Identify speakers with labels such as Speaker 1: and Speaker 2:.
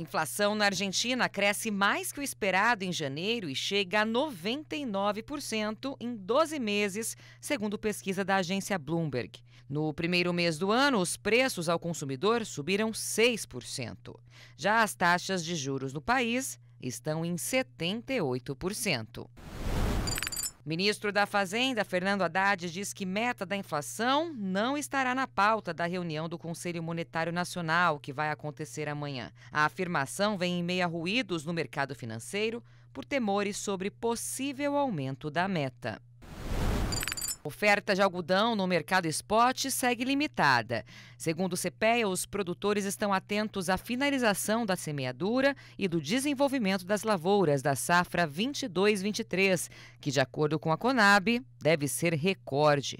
Speaker 1: Inflação na Argentina cresce mais que o esperado em janeiro e chega a 99% em 12 meses, segundo pesquisa da agência Bloomberg. No primeiro mês do ano, os preços ao consumidor subiram 6%. Já as taxas de juros no país estão em 78%. Ministro da Fazenda, Fernando Haddad, diz que meta da inflação não estará na pauta da reunião do Conselho Monetário Nacional, que vai acontecer amanhã. A afirmação vem em meio a ruídos no mercado financeiro por temores sobre possível aumento da meta. Oferta de algodão no mercado spot segue limitada. Segundo o CPEA, os produtores estão atentos à finalização da semeadura e do desenvolvimento das lavouras da safra 22-23, que, de acordo com a Conab, deve ser recorde.